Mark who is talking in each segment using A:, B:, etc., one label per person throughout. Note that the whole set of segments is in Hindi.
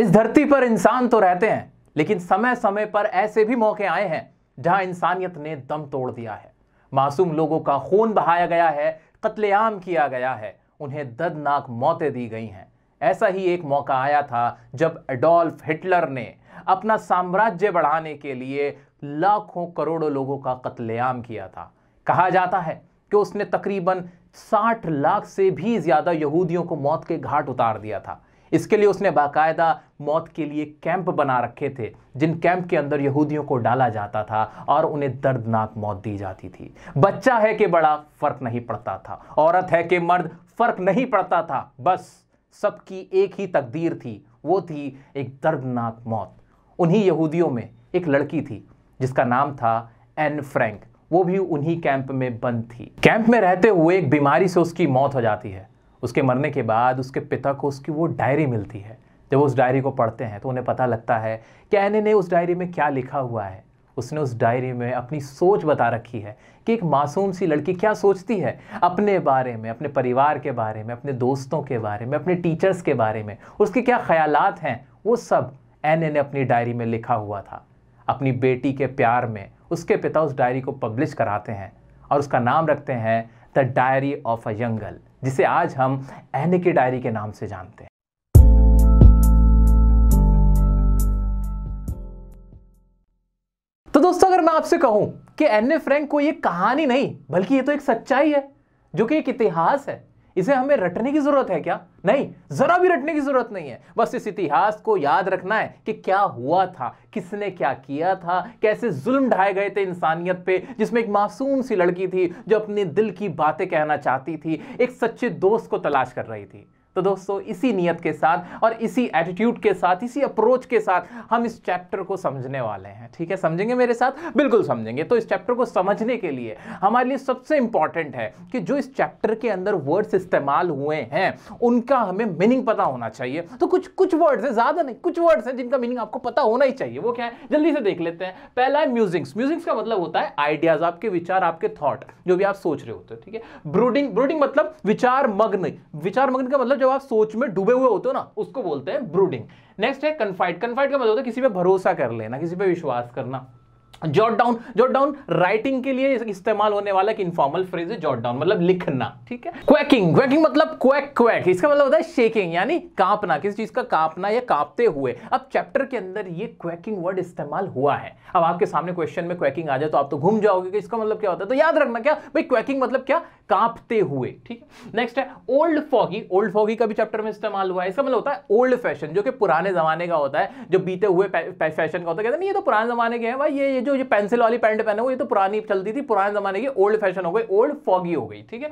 A: इस धरती पर इंसान तो रहते हैं लेकिन समय समय पर ऐसे भी मौके आए हैं जहां इंसानियत ने दम तोड़ दिया है मासूम लोगों का खून बहाया गया है कत्लेआम किया गया है उन्हें दर्दनाक मौतें दी गई हैं ऐसा ही एक मौका आया था जब एडोल्फ हिटलर ने अपना साम्राज्य बढ़ाने के लिए लाखों करोड़ों लोगों का कत्लेआम किया था कहा जाता है कि उसने तकरीबन 60 लाख से भी ज़्यादा यहूदियों को मौत के घाट उतार दिया था इसके लिए उसने बाकायदा मौत के लिए कैंप बना रखे थे जिन कैंप के अंदर यहूदियों को डाला जाता था और उन्हें दर्दनाक मौत दी जाती थी बच्चा है कि बड़ा फर्क नहीं पड़ता था औरत है कि मर्द फर्क नहीं पड़ता था बस सबकी एक ही तकदीर थी वो थी एक दर्दनाक मौत उन्हीं यहूदियों में एक लड़की थी जिसका नाम था एन फ्रैंक वो भी उन्हीं कैंप में बंद थी कैंप में रहते हुए एक बीमारी से उसकी मौत हो जाती है उसके मरने के बाद उसके पिता को उसकी वो डायरी मिलती है जब वो उस डायरी को पढ़ते हैं तो उन्हें पता लगता है कि एने ने उस डायरी में क्या लिखा हुआ है उसने उस डायरी में अपनी सोच बता रखी है कि एक मासूम सी लड़की क्या सोचती है अपने बारे में अपने परिवार के बारे में अपने दोस्तों के बारे में अपने टीचर्स के बारे में उसके क्या ख्याल हैं वो सब एन ने अपनी डायरी में लिखा हुआ था अपनी बेटी के प्यार में उसके पिता उस डायरी को पब्लिश कराते हैं और उसका नाम रखते हैं the diary of a young girl जिसे आज हम एने की डायरी के नाम से जानते हैं तो दोस्तों अगर मैं आपसे कहूं कि एन्ने फ्रैंक को एक कहानी नहीं बल्कि ये तो एक सच्चाई है जो कि एक इतिहास है इसे हमें रटने की जरूरत है क्या नहीं जरा भी रटने की जरूरत नहीं है बस इस इतिहास को याद रखना है कि क्या हुआ था किसने क्या किया था कैसे जुल्म ढाए गए थे इंसानियत पे जिसमें एक मासूम सी लड़की थी जो अपने दिल की बातें कहना चाहती थी एक सच्चे दोस्त को तलाश कर रही थी तो दोस्तों इसी नियत के साथ और इसी एटीट्यूड के साथ इसी अप्रोच के साथ हम इस चैप्टर को समझने वाले हैं ठीक है समझेंगे मेरे साथ बिल्कुल समझेंगे तो इस चैप्टर को समझने के लिए हमारे लिए सबसे इंपॉर्टेंट है कि जो इस चैप्टर के अंदर वर्ड्स इस्तेमाल हुए हैं उनका हमें मीनिंग पता होना चाहिए तो कुछ कुछ वर्ड्स है ज्यादा नहीं कुछ वर्ड्स हैं जिनका मीनिंग आपको पता होना ही चाहिए वो क्या है जल्दी से देख लेते हैं पहला है म्यूजिक्स म्यूजिक्स का मतलब होता है आइडियाज आपके विचार आपके थॉट जो भी आप सोच रहे होते हो ठीक है ब्रूडिंग ब्रूडिंग मतलब विचार मग्न विचार मग्न का मतलब जब जब आप सोच में डूबे हुए होते हो ना उसको बोलते हैं ब्रूडिंग नेक्स्ट है कन्फाइड कन्फाइड का मतलब होता है किसी पे भरोसा कर लेना किसी पे विश्वास करना jot down jot down writing के लिए इस्तेमाल होने वाला एक इनफॉर्मल फ्रेज है जॉट डाउन मतलब लिखना ठीक है क्वैकिंग क्वैकिंग मतलब क्वैक क्वैक इसका मतलब होता है शेकिंग यानी कांपना किसी चीज का कांपना या कांपते हुए अब चैप्टर के अंदर ये क्वैकिंग वर्ड इस्तेमाल हुआ है अब आपके सामने क्वेश्चन में क्वैकिंग आ जाए तो आप तो घूम जाओगे कि इसका मतलब क्या होता है तो याद रखना क्या भाई क्वैकिंग मतलब क्या कांपते हुए ठीक है नेक्स्ट है ओल्ड फॉगी ओल्ड फॉगी का भी चैप्टर में इस्तेमाल हुआ है इसका मतलब होता है ओल्ड फैशन जो कि पुराने जमाने का होता है जो बीते हुए फैशन का होता है कहते नहीं ये तो पुराने जमाने के हैं भाई ये जो ये पेंसिल वाली पैंट पहने वो ये तो पुरानी चलती थी पुराने जमाने की ओल्ड फैशन हो गई ओल्ड फॉगी हो गई ठीक है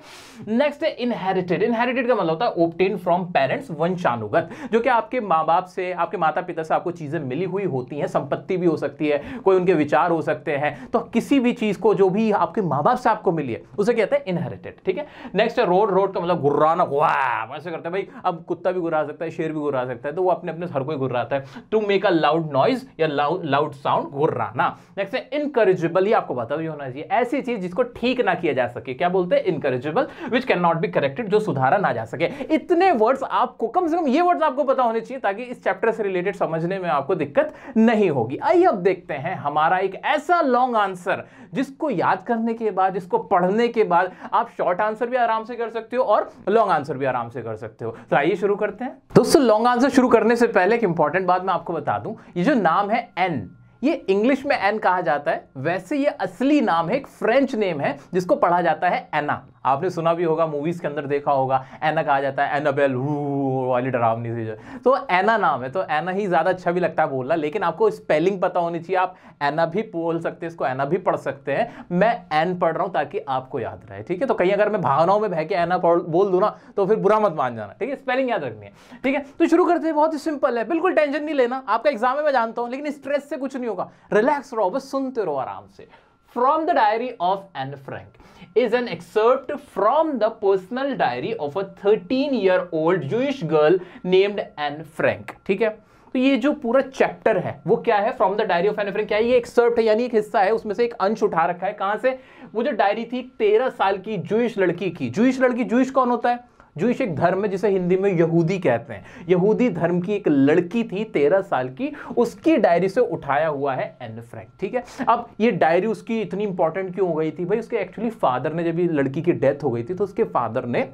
A: नेक्स्ट है इनहेरिटेड इनहेरिटेड का मतलब होता है ओप्टेन फ्रॉम पेरेंट्स वंशानुगत जो कि आपके माँ बाप से आपके माता पिता से आपको चीज़ें मिली हुई होती हैं संपत्ति भी हो सकती है कोई उनके विचार हो सकते हैं तो किसी भी चीज़ को जो भी आपके माँ बाप से आपको मिली है उसे कहते हैं इनहेरिटेड ठीक है नेक्स्ट है रोड रोड का मतलब गुर्राना हुआ वैसे करते हैं भाई अब कुत्ता भी गुर्रा सकता है शेर भी गुर्रा सकता है तो वो अपने अपने हर कोई गुर्राता है to make a loud noise या लाउड साउंड गुर्राना नेक्स्ट है इनकरेजेबल ये आपको पता भी होना चाहिए ऐसी चीज जिसको ठीक ना किया जा सके क्या बोलते हैं incorrigible which cannot be corrected जो सुधारा ना जा सके इतने वर्ड्स आपको कम से कम ये वर्ड्स आपको पता होने चाहिए ताकि इस चैप्टर से रिलेटेड समझने में आपको दिक्कत नहीं होगी आइए अब देखते हैं हमारा एक ऐसा लॉन्ग आंसर जिसको याद करने के बाद जिसको पढ़ने के बाद आप शॉर्ट आंसर भी आराम से कर सकते हो और लॉन्ग आंसर भी आराम से कर सकते हो तो आइए शुरू करते हैं दोस्तों लॉन्ग आंसर शुरू करने से पहले एक इंपॉर्टेंट बात मैं आपको बता दूं ये जो नाम है एन ये इंग्लिश में एन कहा जाता है वैसे ये असली नाम है एक फ्रेंच नेम है जिसको पढ़ा जाता है एना आपने सुना भी होगा मूवीज़ के अंदर देखा होगा एना कहा जाता है एनाबेल वाली डरावनी सी जो तो एना नाम है तो एना ही ज़्यादा अच्छा भी लगता है बोलना लेकिन आपको स्पेलिंग पता होनी चाहिए आप एना भी बोल सकते हैं इसको एना भी पढ़ सकते हैं मैं एन पढ़ रहा हूँ ताकि आपको याद रहे ठीक है तो कहीं अगर मैं भावनाओं में बह के एना बोल दूँ ना तो फिर बुरा मत मान जाना ठीक है स्पेलिंग याद रखनी है ठीक है तो शुरू करते हैं बहुत ही सिंपल है बिल्कुल टेंशन नहीं लेना आपका एग्जाम में मैं जानता हूँ लेकिन स्ट्रेस से कुछ नहीं होगा रिलैक्स रहो बस सुनते रहो आराम से from the diary of Anne Frank is an excerpt from the personal diary of a 13 year old Jewish girl named Anne Frank ठीक है तो ये जो पूरा चैप्टर है वो क्या है from the diary of Anne Frank क्या है ये एक्सर्प्ट है यानी एक हिस्सा है उसमें से एक अंश उठा रखा है कहां से वो जो डायरी थी तेरह साल की जूश लड़की की जूश लड़की जूश कौन होता है जूश एक धर्म है जिसे हिंदी में यहूदी कहते हैं यहूदी धर्म की एक लड़की थी तेरह साल की उसकी डायरी से उठाया हुआ है एन फ्रैंक ठीक है अब ये डायरी उसकी इतनी इंपॉर्टेंट क्यों हो गई थी भाई उसके एक्चुअली फादर ने जब ये लड़की की डेथ हो गई थी तो उसके फादर ने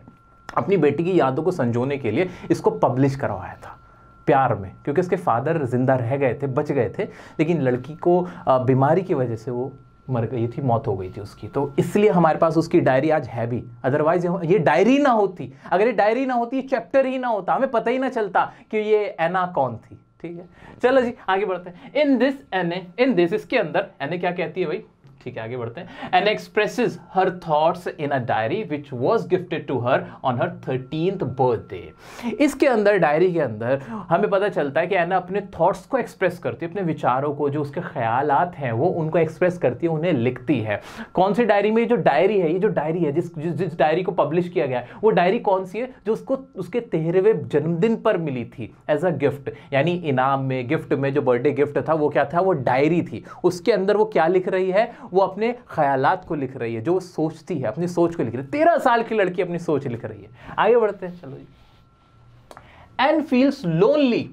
A: अपनी बेटी की यादों को संजोने के लिए इसको पब्लिश करवाया था प्यार में क्योंकि उसके फादर जिंदा रह गए थे बच गए थे लेकिन लड़की को बीमारी की वजह से वो मर गई थी मौत हो गई थी उसकी तो इसलिए हमारे पास उसकी डायरी आज है भी अदरवाइज ये डायरी ना होती अगर ये डायरी ना होती चैप्टर ही ना होता हमें पता ही ना चलता कि ये एना कौन थी ठीक है चलो जी आगे बढ़ते हैं in this Anne in this इसके अंदर एन क्या कहती है भाई ठीक है आगे बढ़ते हैं and expresses her thoughts in a diary which was gifted to her on her thirteen birthday इसके अंदर डायरी के अंदर हमें पता चलता है कि एना अपने थॉट्स को एक्सप्रेस करती है अपने विचारों को जो उसके ख्याल हैं वो उनको एक्सप्रेस करती है उन्हें लिखती है कौन सी डायरी में जो डायरी है ये जो डायरी है जिस जिस डायरी को पब्लिश किया गया है वो डायरी कौन सी है जो उसको उसके तेरहवें जन्मदिन पर मिली थी एज अ गिफ्ट यानी इनाम में गिफ्ट में जो बर्थडे गिफ्ट था वो क्या था वो डायरी थी उसके अंदर वो क्या लिख रही है वो अपने ख्याल को लिख रही है जो सोचती है अपनी सोच को लिख रही है तेरह साल की लड़की अपनी सोच लिख रही है आगे बढ़ते हैं चलो जी एन फील्स लोनली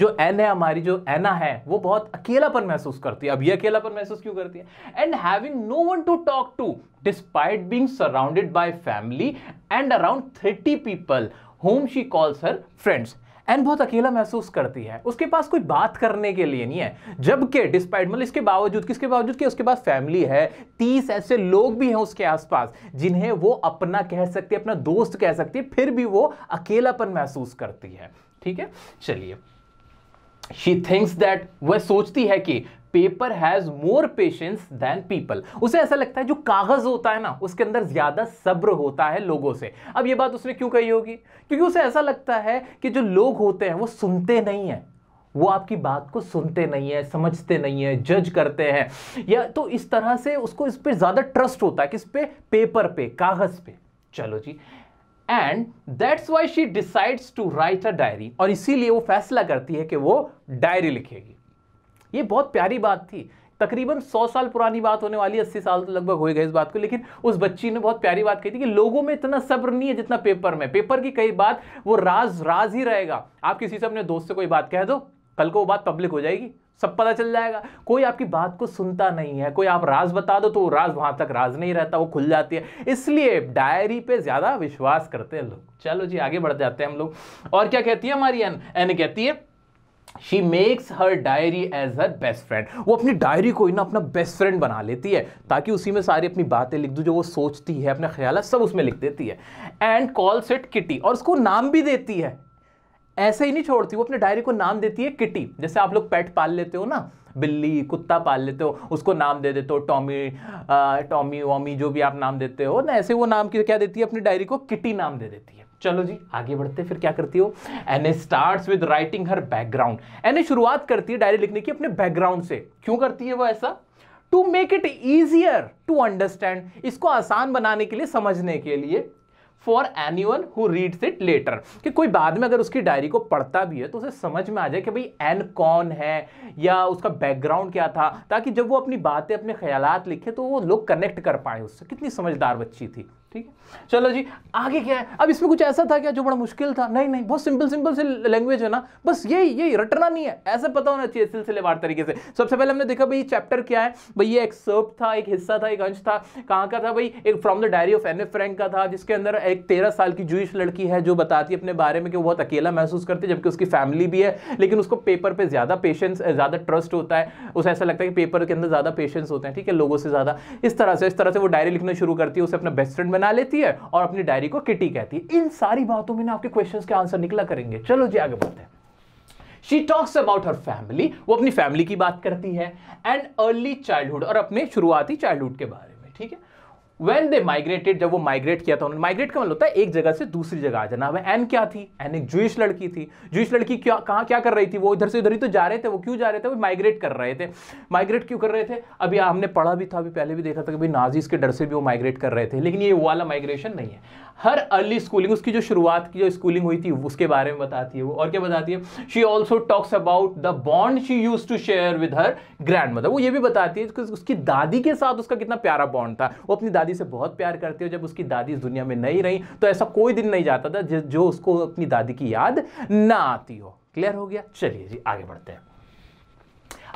A: जो एन है हमारी जो एना है वो बहुत अकेलापन महसूस करती है अब ये अकेलापन महसूस क्यों करती है and having no one to talk to despite being surrounded by family and around thirty people home she calls her friends Anne बहुत अकेला महसूस करती है उसके पास कोई बात करने के लिए नहीं है जबकि डिस्पाइट मतलब इसके बावजूद किसके बावजूद कि उसके पास फैमिली है तीस ऐसे लोग भी हैं उसके आसपास जिन्हें वो अपना कह सकती है अपना दोस्त कह सकती है फिर भी वो अकेलापन महसूस करती है ठीक है चलिए शी थिंक्स दैट वह सोचती है कि paper has more patience than people उसे ऐसा लगता है जो कागज होता है ना उसके अंदर ज्यादा सब्र होता है लोगों से अब ये बात उसने क्यों कही होगी क्योंकि उसे ऐसा लगता है कि जो लोग होते हैं वो सुनते नहीं हैं वो आपकी बात को सुनते नहीं है समझते नहीं है जज करते हैं या तो इस तरह से उसको इस पर ज़्यादा ट्रस्ट होता है किस पे पेपर पे कागज़ पे चलो जी and that's why she decides to write a diary और इसीलिए वो फैसला करती है कि वो डायरी लिखेगी ये बहुत प्यारी बात थी तकरीबन 100 साल पुरानी बात होने वाली है 80 साल तो लगभग हो गए इस बात को लेकिन उस बच्ची ने बहुत प्यारी बात कही थी कि लोगों में इतना सब्र नहीं है जितना पेपर में पेपर की कई बात वो राज राज ही रहेगा आप किसी से अपने दोस्त से कोई बात कह दो कल को वो बात पब्लिक हो जाएगी सब पता चल जाएगा कोई आपकी बात को सुनता नहीं है कोई आप राज बता दो तो वो राज वहां तक राज नहीं रहता वो खुल जाती है इसलिए डायरी पे ज्यादा विश्वास करते हैं लोग चलो जी आगे बढ़ जाते हैं हम लोग और क्या कहती है हमारी एन एन कहती है she makes her diary as her best friend वो अपनी डायरी को ही ना अपना बेस्ट फ्रेंड बना लेती है ताकि उसी में सारी अपनी बातें लिख दूँ जो वो सोचती है अपने ख्याल सब उसमें लिख देती है एंड कॉल्स इट किटी और उसको नाम भी देती है ऐसे ही नहीं छोड़ती वो अपने डायरी को नाम देती है किटी जैसे आप लोग पेट पाल लेते हो ना बिल्ली कुत्ता पाल लेते हो उसको नाम दे देते हो टॉमी टॉमी वॉमी जो भी आप नाम देते हो ना ऐसे वो नाम क्या देती है अपनी डायरी को किटी नाम दे देती है चलो जी आगे बढ़ते फिर क्या करती हो Anne start with writing her background Anne शुरुआत करती है डायरी लिखने की अपने बैकग्राउंड से क्यों करती है वो ऐसा to make it easier to understand इसको आसान बनाने के लिए समझने के लिए for anyone who reads it later कि कोई बाद में अगर उसकी डायरी को पढ़ता भी है तो उसे समझ में आ जाए कि भाई एन कौन है या उसका बैकग्राउंड क्या था ताकि जब वो अपनी बातें अपने ख्याल लिखे तो वो लोग कनेक्ट कर पाए उससे कितनी समझदार बच्ची थी ठीक है चलो जी आगे क्या है अब इसमें कुछ ऐसा था क्या जो बड़ा मुश्किल था नहीं नहीं बहुत सिंपल सिंपल से लैंग्वेज है ना बस यही यही रटना नहीं है ऐसे पता होना चाहिए सिलसिलेवार तरीके से सबसे पहले हमने देखा भाई चैप्टर क्या है भाई ये एक सर्प था एक हिस्सा था एक अंश था कहाँ का था भाई एक from the diary of Anne Frank का था जिसके अंदर एक तेरह साल की जूश लड़की है जो बताती है अपने बारे में कि वो बहुत अकेला महसूस करती है जबकि उसकी फैमिली भी है लेकिन उसको पेपर पर ज़्यादा पेशेंस ज़्यादा ट्रस्ट होता है उसे ऐसा लगता है कि पेपर के अंदर ज़्यादा पेशेंस होते हैं ठीक है लोगों से ज़्यादा इस तरह से इस तरह से वो डायरी लिखना शुरू करती है उसे अपना बेस्ट फ्रेंड बना लेती है और अपनी डायरी को किटी कहती है इन सारी बातों में ना आपके क्वेश्चन के आंसर निकला करेंगे चलो जी आगे बढ़ते हैं she talks about her family वो अपनी फैमिली की बात करती है एंड अर्ली चाइल्डहुड और अपने शुरुआती चाइल्डहुड के बारे में ठीक है वेन दे माइग्रेटेड जब वो माइग्रेट किया था उन्होंने माइग्रेट का मतलब होता है एक जगह से दूसरी जगह आ जाना अब एन क्या थी एन एक जुइश लड़की थी जुइश लड़की क्या कहाँ क्या कर रही थी वो इधर से उधर ही तो जा रहे थे वो क्यों जा रहे थे वो माइग्रेट कर रहे थे माइग्रेट क्यों कर रहे थे अभी हमने पढ़ा भी था अभी पहले भी देखा था कि भाई नाजीज के डर से भी वो माइग्रेट कर रहे थे लेकिन ये वाला माइग्रेशन नहीं है हर अर्ली स्कूलिंग उसकी जो शुरुआत की जो स्कूलिंग हुई थी उसके बारे में बताती है वो और क्या बताती है she also talks about the bond she use to share with her grandmother वो ये भी बताती है उसकी दादी के साथ उसका कितना प्यारा बॉन्ड था वो अपनी दादी दादी से बहुत प्यार करते हो जब उसकी दादी इस दुनिया में नहीं रही तो ऐसा कोई दिन नहीं जाता था जो उसको अपनी दादी की याद ना आती हो क्लियर हो गया चलिए जी आगे बढ़ते हैं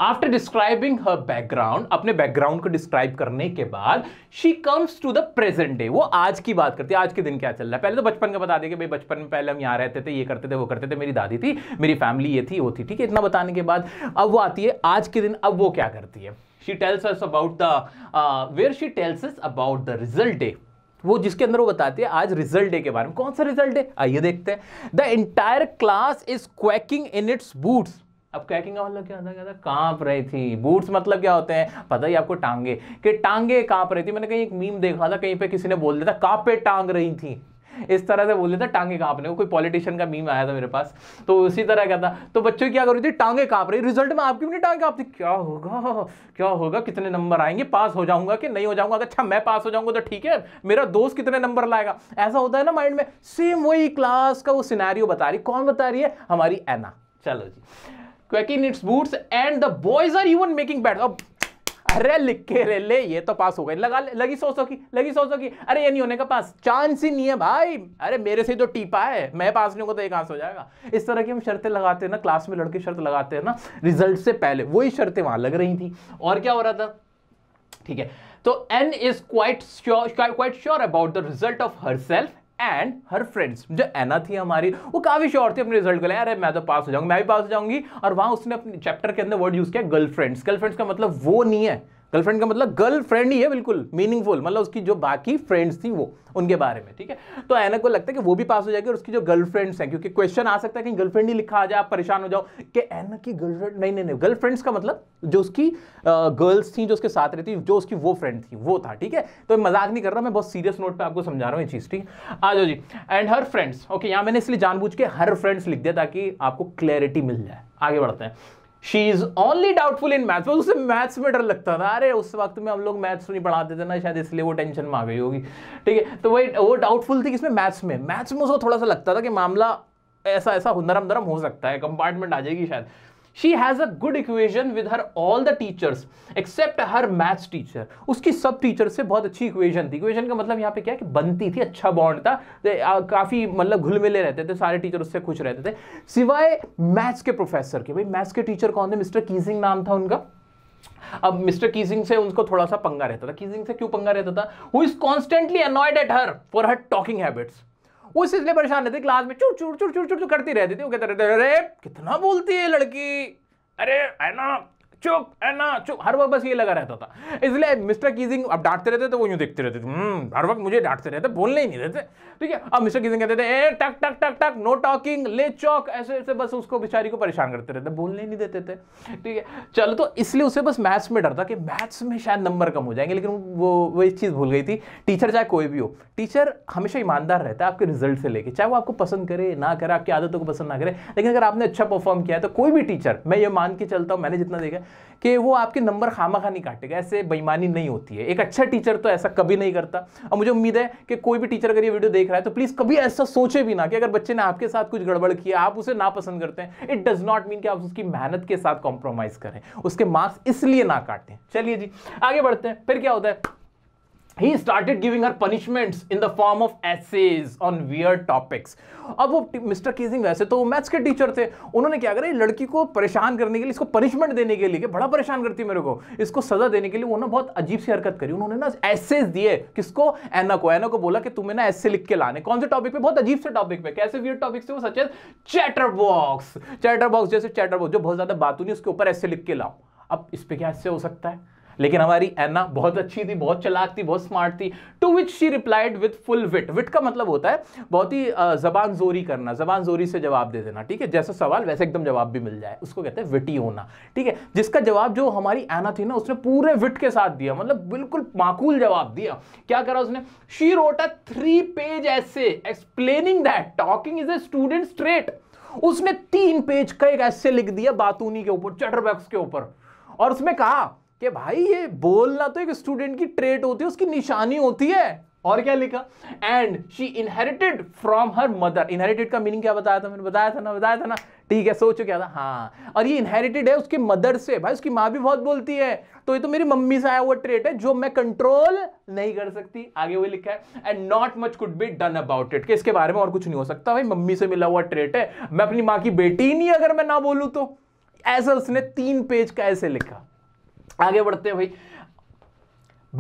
A: आफ्टर डिस्क्राइबिंग हर बैकग्राउंड अपने बैकग्राउंड को डिस्क्राइब करने के बाद she comes to the present day वो आज की बात करती है आज के दिन क्या चल रहा है पहले तो बचपन का बता दें कि भाई बचपन में पहले हम यहाँ रहते थे ये करते थे वो करते थे मेरी दादी थी मेरी फैमिली ये थी वो थी ठीक है इतना बताने के बाद अब वो आती है आज के दिन अब वो क्या करती है she tells us about the where she tells us about the result day वो जिसके अंदर वो बताती है आज रिजल्ट डे के बारे में कौन सा रिजल्ट डे आइए देखते हैं the entire class is quaking in its boots अब क्रैकिंग का मतलब क्या होता है कांप रही थी बूट्स मतलब क्या होते हैं पता ही आपको टांगे कि टांगे कांप रही थी मैंने कहीं एक मीम देखा था कहीं पे किसी ने बोल दिया था कांपे टांग रही थी इस तरह से बोल दिया था टांगे कांपने को कोई पॉलिटिशियन का मीम आया था मेरे पास तो उसी तरह का था तो बच्चों क्या कर रही थी टांगे कांप रही रिजल्ट में आपकी भी नहीं टांगे कांपती क्या होगा क्या होगा कितने नंबर आएंगे पास हो जाऊंगा कि नहीं हो जाऊंगा अच्छा मैं पास हो जाऊंगा तो ठीक है मेरा दोस्त कितने नंबर लाएगा ऐसा होता है ना माइंड में सेम वही क्लास का वो सिनेरियो बता रही कौन बता रही है हमारी एना चलो जी quaking its boots and the boys are even making bet अब अरे लिखे रे ले ये तो पास हो गए लगा लगी सोचो की लगी सोचो की अरे ये नहीं होने का पास चांस ही नहीं है भाई अरे मेरे से तो टीपा है मैं पास नहीं होगा तो एक आंस हो जाएगा इस तरह की हम शर्तें लगाते हैं ना क्लास में लड़के शर्त लगाते हैं ना रिजल्ट से पहले वही शर्तें वहां लग रही थी और क्या हो रहा था ठीक है तो Anne is quite sure quite sure about the result of herself and her friends जो एना थी हमारी वो काफ़ी श्योर थी अपने रिजल्ट को अरे मैं तो पास हो जाऊंगी मैं भी पास हो जाऊंगी और वहां उसने अपने चैप्टर के अंदर वर्ड यूज़ किया गर्लफ्रेंड्स गर्लफ्रेंड्स का मतलब वो नहीं है गर्लफ्रेंड का मतलब गर्ल फ्रेंड ही है बिल्कुल मीनिंगफुल मतलब उसकी जो बाकी फ्रेंड्स थी वो उनके बारे में ठीक है तो एना को लगता है कि वो भी पास हो जाएगी और उसकी जो गर्लफ्रेंड्स हैं क्योंकि क्वेश्चन आ सकता है कहीं गर्लफ्रेंड ही लिखा आ जाए आप परेशान हो जाओ कि एना की गर्लफ्रेंड नहीं नहीं नहीं गर्लफ्रेंड्स का मतलब जो उसकी गर्ल्स थी जो उसके साथ रहती जो उसकी वो फ्रेंड थी वो था ठीक है तो मैं मजाक नहीं कर रहा मैं बहुत सीरियस नोट पर आपको समझा रहा हूँ ये चीज़ ठीक है आ जाओ जी एंड हर फ्रेंड्स ओके यहाँ मैंने इसलिए जानबूझ के हर फ्रेंड्स लिख दिया ताकि आपको क्लैरिटी मिल जाए आगे बढ़ते हैं she is only doubtful in maths उसे मैथ्स में डर लगता था अरे उस वक्त में हम लोग मैथ्स नहीं पढ़ाते थे ना शायद इसलिए वो टेंशन में आ गई होगी ठीक है तो वही वो डाउटफुल थी किसमें मैथ्स में मैथ्स में उसको थोड़ा सा लगता था कि मामला ऐसा ऐसा नरम नरम हो सकता है कंपार्टमेंट आ जाएगी शायद she has a good equation with her all the teachers except her maths teacher उसकी सब टीचर से बहुत अच्छी इक्वेजन थी इक्वेजन का मतलब यहाँ पे क्या कि बनती थी अच्छा बॉन्ड था काफ़ी मतलब घुल मिले रहते थे सारे टीचर उससे खुश रहते थे सिवाय मैथ्स के प्रोफेसर के भाई मैथ्स के टीचर कौन थे मिस्टर कीजिंग नाम था उनका अब मिस्टर कीजिंग से उनको थोड़ा सा पंगा रहता था कीजिंग से क्यों पंगा रहता था who is constantly annoyed at her for her talking habits वो इसलिए परेशान रहते क्लास में चुड़ चुड़ चुड़ चुड़ चुड़ करती रहती थी वो कहते रहते अरे कितना बोलती है लड़की अरे है ना चुप ना चुप हर वक्त बस ये लगा रहता था इसलिए मिस्टर कीजिंग अब डांटते रहते तो वो यूँ देखते रहते हम्म, हर वक्त मुझे डांटते रहते बोलने ही नहीं देते ठीक है अब मिस्टर कीजिंग कहते थे ए टक टक टक टक नो टॉकिंग ले चौक ऐसे ऐसे बस उसको बेचारी को परेशान करते रहते बोलने ही नहीं देते थे ठीक है चलो तो इसलिए उसे बस मैथ्स में डर था कि मैथ्स में शायद नंबर कम हो जाएंगे लेकिन वो वो एक चीज़ भूल गई थी टीचर चाहे कोई भी हो टीचर हमेशा ईमानदार रहता है आपके रिजल्ट से लेके चाहे वो आपको पसंद करे ना करे आपकी आदतों को पसंद ना करे लेकिन अगर आपने अच्छा परफॉर्म किया है तो कोई भी टीचर मैं ये मान के चलता हूँ मैंने जितना देखा कि वो आपके नंबर खामा खा नहीं काटेगा ऐसे बेईमानी नहीं होती है एक अच्छा टीचर तो ऐसा कभी नहीं करता और मुझे उम्मीद है कि कोई भी टीचर अगर ये वीडियो देख रहा है तो प्लीज़ कभी ऐसा सोचे भी ना कि अगर बच्चे ने आपके साथ कुछ गड़बड़ किया आप उसे ना पसंद करते हैं इट डज नॉट मीन कि आप उसकी मेहनत के साथ कॉम्प्रोमाइज़ करें उसके मार्क्स इसलिए ना काटें चलिए जी आगे बढ़ते हैं फिर क्या होता है he started giving her punishments in the form of essays on weird topics अब वो मिस्टर केजिंग वैसे तो मैथ्स के टीचर थे उन्होंने क्या करा लड़की को परेशान करने के लिए इसको पनिशमेंट देने के लिए बड़ा परेशान करती है मेरे को इसको सजा देने के लिए उन्होंने बहुत अजीब सी हरकत करी उन्होंने ना एसेज दिए किसको एना को एना को बोला कि तुम्हें ना ऐसे लिख के लाने कौन से टॉपिक पे बहुत अजीब से टॉपिक पे कैसे वियर टॉपिक थे वो such chatterbox chatterbox जैसे चैटर बॉक्स जो बहुत ज्यादा बात हुई उसके ऊपर ऐसे लिख के लाओ अब इस पर क्या ऐसे हो सकता है लेकिन हमारी एना बहुत अच्छी थी बहुत चलाक थी बहुत स्मार्ट थी to which she replied with full wit wit का मतलब होता है बहुत ही जबान जोरी करना जबान जोरी से जवाब दे देना ठीक है जैसा सवाल वैसे एकदम जवाब भी मिल जाए उसको कहते हैं विटी होना ठीक है जिसका जवाब जो हमारी एना थी ना उसने पूरे विट के साथ दिया मतलब बिल्कुल माकूल जवाब दिया क्या करा उसने she wrote a three page essay explaining that talking is a student trait उसने तीन पेज का एक ऐसे लिख दिया बातूनी के ऊपर चटरबैक्स के ऊपर और उसमें कहा कि भाई ये बोलना तो एक स्टूडेंट की ट्रेट होती है उसकी निशानी होती है और क्या लिखा and she inherited from her mother inherited का मीनिंग क्या बताया था मैंने बताया था ना बताया था ना ठीक है सोचो क्या था हाँ और ये इनहेरिटेड है उसके मदर से भाई उसकी माँ भी बहुत बोलती है तो ये तो मेरी मम्मी से आया हुआ ट्रेट है जो मैं कंट्रोल नहीं कर सकती आगे वही लिखा है and not much could be done about it कि इसके बारे में और कुछ नहीं हो सकता भाई मम्मी से मिला हुआ ट्रेट है मैं अपनी माँ की बेटी ही नहीं अगर मैं ना बोलूँ तो ऐसा उसने तीन पेज का ऐसे लिखा आगे बढ़ते हैं भाई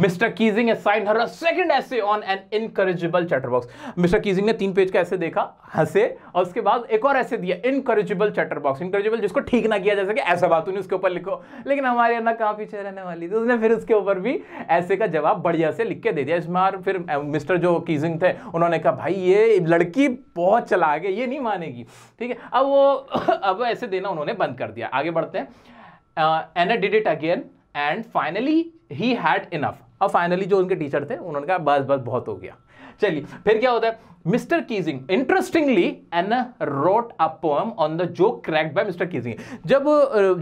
A: mister Keesing sign her second essay on an chatter chatterbox mister Keesing ने तीन पेज का ऐसे देखा हंसे और उसके बाद एक और ऐसे दिया इनकरेजिबल चैटरबॉक्स इनकरेजिबल जिसको ठीक ना किया जा सके ऐसा बात उसके ऊपर लिखो लेकिन हमारे ना कहाँ पीछे रहने वाली थी उसने फिर उसके ऊपर भी ऐसे का जवाब बढ़िया से लिख के दे दिया इस बार फिर मिस्टर जो कीजिंग थे उन्होंने कहा भाई ये लड़की बहुत चला गया ये नहीं मानेगी ठीक है अब वो अब ऐसे देना उन्होंने बंद कर दिया आगे बढ़ते हैं Anne did it again and finally he had enough अब फाइनली जो उनके टीचर थे उन्होंने कहा बस बस बहुत हो गया चलिए फिर क्या होता है mister Keesing interestingly Anne wrote a poem on the joke crack by mister Keesing जब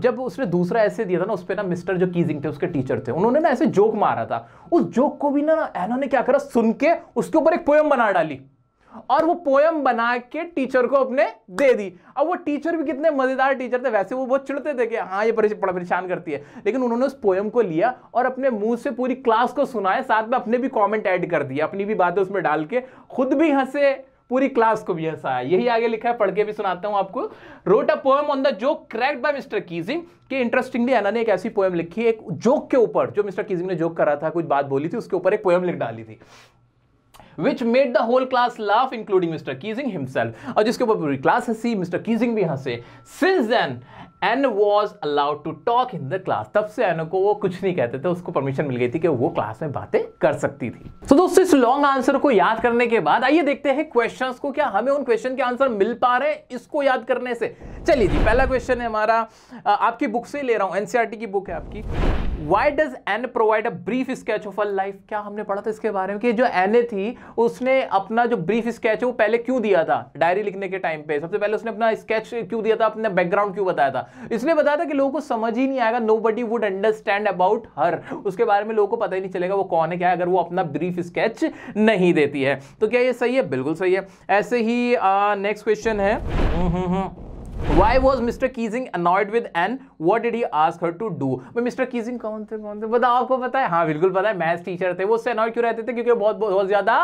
A: जब उसने दूसरा ऐसे दिया था ना उस पर ना मिस्टर जो कीजिंग थे उसके टीचर थे उन्होंने ना ऐसे जोक मारा था उस जोक को भी ना एना ने क्या करा सुन के उसके ऊपर एक पोएम बना डाली और वो पोयम बना के टीचर को अपने दे दी अब वो टीचर भी कितने मज़ेदार टीचर थे वैसे वो बहुत चिड़ते थे कि हाँ ये बड़ा परेशान करती है लेकिन उन्होंने उस पोयम को लिया और अपने मुंह से पूरी क्लास को सुनाया साथ में अपने भी कॉमेंट ऐड कर दिया अपनी भी बातें उसमें डाल के खुद भी हंसे पूरी क्लास को भी हंसाया यही आगे लिखा है पढ़ के भी सुनाता हूं आपको wrote a poem on the joke cracked by mister Keesing कि इंटरेस्टिंगली एना ने एक ऐसी पोएम लिखी एक जोक के ऊपर जो मिस्टर कीजिंग ने जोक करा था कुछ बात बोली थी उसके ऊपर एक पोएम लिख डाली थी which made the whole class laugh including mister Keesing himself और जिसके ऊपर पूरी क्लास हंसी मिस्टर कीजिंग भी हंसे since then Anne was allowed to talk in the class तब से एनो को वो कुछ नहीं कहते थे उसको परमिशन मिल गई थी कि वो क्लास में बातें कर सकती थी तो दोस्तों इस लॉन्ग आंसर को याद करने के बाद आइए देखते हैं क्वेश्चन को क्या हमें उन क्वेश्चन के आंसर मिल पा रहे हैं इसको याद करने से चलिए जी पहला क्वेश्चन है हमारा आपकी बुक से ले रहा हूँ एनसीआरटी e की बुक है आपकी why does Anne provide a brief sketch of a life क्या हमने पढ़ा था इसके बारे में कि जो एन ए थी उसने अपना जो ब्रीफ स्केच है वो पहले क्यों दिया था डायरी लिखने के टाइम पे सबसे पहले उसने अपना स्केच क्यों दिया था अपना बैकग्राउंड क्यों बताया था इसलिए बताया था कि लोगों को समझ ही नहीं आएगा nobody would understand about her उसके बारे में लोगों को पता ही नहीं चलेगा वो कौन है क्या है अगर वो अपना ब्रीफ स्केच नहीं देती है तो क्या ये सही है बिल्कुल सही है ऐसे ही नेक्स्ट क्वेश्चन है hmm, hmm, hmm. Why was mister Keesing annoyed with and what did he ask her to do mister Keesing कौन थे कौन थे बताओ तो आपको पता है हाँ बिल्कुल पता है मैथ्स टीचर थे वो उससे अनॉयड क्यों रहते थे क्योंकि बहुत बहुत ज्यादा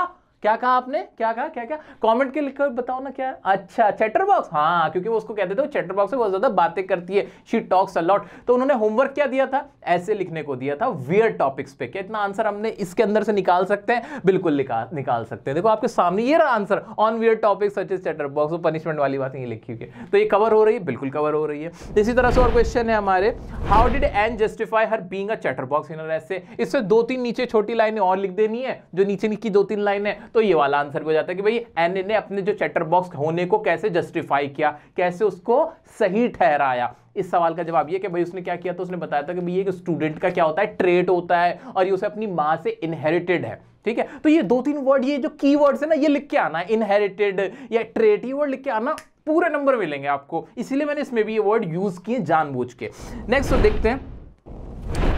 A: क्या कहा आपने क्या कहा क्या क्या कमेंट के लिखकर बताओ ना क्या अच्छा चैटर बॉक्स हाँ क्योंकि वो उसको कहते थे चैटर बॉक्स से बहुत ज्यादा बातें करती है शी टॉक्स अलॉट तो उन्होंने होमवर्क क्या दिया था ऐसे लिखने को दिया था वियर टॉपिक्स पे क्या इतना आंसर हमने इसके अंदर से निकाल सकते हैं बिल्कुल निकाल सकते हैं देखो आपके सामने ये रहा answer on where topic such is chatterbox punishment वाली बात नहीं लिखी हुई है तो ये कवर हो रही है बिल्कुल कवर हो रही है तो इसी तरह से और क्वेश्चन है हमारे how did Anne justify her being a chatterbox in ऐसे इससे दो तीन नीचे छोटी लाइनें और लिख देनी है जो नीचे की दो तीन है तो ये वाला आंसर हो जाता है कि भाई एन ने अपने जो चैटर बॉक्स होने को कैसे जस्टिफाई किया कैसे उसको सही ठहराया इस सवाल का जवाब ये कि भाई उसने क्या किया तो उसने बताया था कि भाई एक स्टूडेंट का क्या होता है ट्रेट होता है और ये उसे अपनी माँ से इनहेरिटेड है ठीक है तो ये दो तीन वर्ड ये जो की वर्ड्स है ना ये लिख के आना इनहेरिटेड या ट्रेट ये वर्ड लिख के आना पूरे नंबर मिलेंगे आपको इसीलिए मैंने इसमें भी ये वर्ड यूज किए जानबूझ के नेक्स्ट तो देखते हैं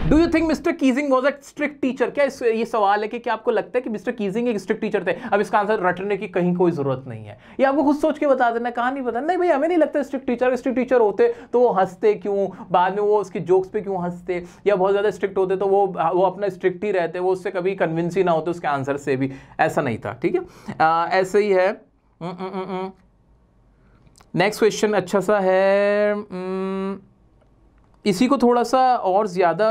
A: do you think mister Keesing was a strict teacher क्या इस, ये सवाल है कि क्या आपको लगता है कि मिस्टर कीजिंग एक स्ट्रिक्ट टीचर थे अब इसका आंसर रटने की कहीं कोई जरूरत नहीं है ये आपको खुद सोच के बता देना कहा नहीं बता नहीं भाई हमें नहीं लगता स्ट्रिक्ट टीचर स्ट्रिक्ट टीचर होते तो वो हंसते क्यों बाद में वो उसके जोक्स पे क्यों हंसते या बहुत ज़्यादा स्ट्रिक्ट होते तो वो वो अपना स्ट्रिक्ट ही रहते वो उससे कभी कन्विंस ही ना होते उसके आंसर से भी ऐसा नहीं था ठीक है ऐसे ही है नेक्स्ट हम्म, हम्म, क्वेश्चन हम्म, अच्छा सा है इसी को थोड़ा सा और ज़्यादा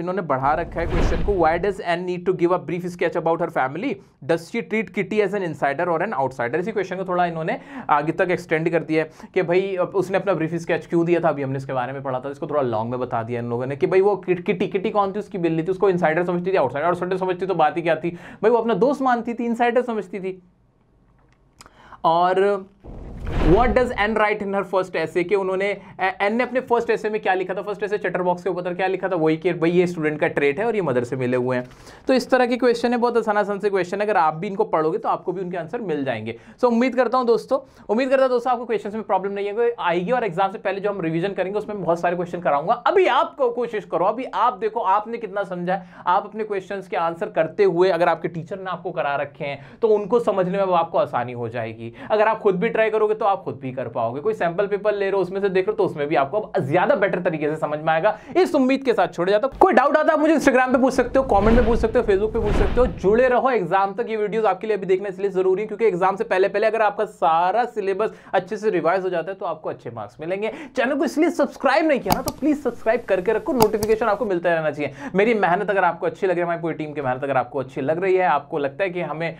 A: इन्होंने बढ़ा रखा है क्वेश्चन को why does Anne need to give a brief sketch about her family does she treat Kitty as an insider और एन आउटसाइडर इसी क्वेश्चन को थोड़ा इन्होंने आगे तक एक्सटेंड कर दिया है कि भाई उसने अपना ब्रीफ स्केच क्यों दिया था अभी हमने इसके बारे में पढ़ा था इसको थोड़ा लॉन्ग में बता दिया इन लोगों ने कि भाई वो किटी किटी कौन थी उसकी बिल्ली थी उसको इनसाइडर समझती थी आउटसाइडर आउटसाइडर समझती तो बात ही क्या थी भाई वो अपना दोस्त मानती थी इनसाइडर समझती थी और what does Anne write in her first ऐसे कि उन्होंने एन ने अपने फर्स्ट ऐसे में क्या लिखा था फर्स्ट ऐसे चटर बॉक्स के ऊपर क्या लिखा था वही कि भाई ये स्टूडेंट का ट्रेट है और ये मदर से मिले हुए हैं तो इस तरह के क्वेश्चन है बहुत आसान आसान से क्वेश्चन अगर आप भी इनको पढ़ोगे तो आपको भी उनके आंसर मिल जाएंगे सो so, उम्मीद करता हूँ दोस्तों उम्मीद करता हूँ दोस्तों आपको क्वेश्चन में प्रॉब्लम नहीं है आएगी और एग्जाम से पहले जो हम रिविजन करेंगे उसमें बहुत सारे क्वेश्चन कराऊंगा अभी आप कोशिश करो अभी आप देखो आपने कितना समझा आप अपने क्वेश्चन के आंसर करते हुए अगर आपके टीचर ने आपको करा रखे हैं तो उनको समझने में आपको आसानी हो जाएगी अगर आप खुद भी ट्राई करोगे तो आप खुद भी कर पाओगे कोई सैंपल पेपर ले रहे हो उसमें से देख रहे हो तो उसमें भी आपको अब ज्यादा बेटर तरीके से समझ में आएगा इस उम्मीद के साथ छोड़े जाता कोई डाउट आता है मुझे इंस्टाग्राम पे पूछ सकते हो कॉमेंट में पूछ सकते हो फेसबुक पे पूछ सकते हो जुड़े रहो एग्जाम तक ये वीडियो आपके लिए अभी देखना इसलिए जरूरी है क्योंकि एग्जाम से पहले पहले अगर आपका सारा सिलेबस अच्छे से रिवाइज हो जाता है तो आपको अच्छे मार्क्स मिलेंगे चैनल को इसलिए सब्सक्राइब नहीं किया ना तो प्लीज सब्सक्राइब करके रखो नोटिफिकेशन आपको मिलता रहना चाहिए मेरी मेहनत अगर आपको अच्छी लग रही है हमारी पूरी टीम की मेहनत अगर आपको अच्छी लग रही है आपको लगता है कि हमें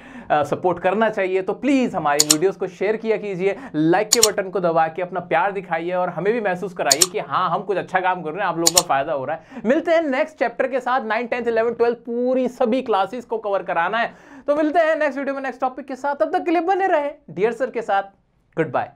A: सपोर्ट करना चाहिए तो प्लीज हमारी वीडियोस को शेयर किया कीजिए लाइक के बटन को दबा के अपना प्यार दिखाइए और हमें भी महसूस कराइए कि हाँ हम कुछ अच्छा काम कर रहे हैं आप लोगों का फायदा हो रहा है मिलते हैं नेक्स्ट चैप्टर के साथ नाइन टेंथ इलेवन ट्वेल्थ पूरी सभी क्लासेस को कवर कराना है तो मिलते हैं नेक्स्ट वीडियो में नेक्स्ट टॉपिक के साथ अब तक के लिए बने रहे डियर सर के साथ गुड बाय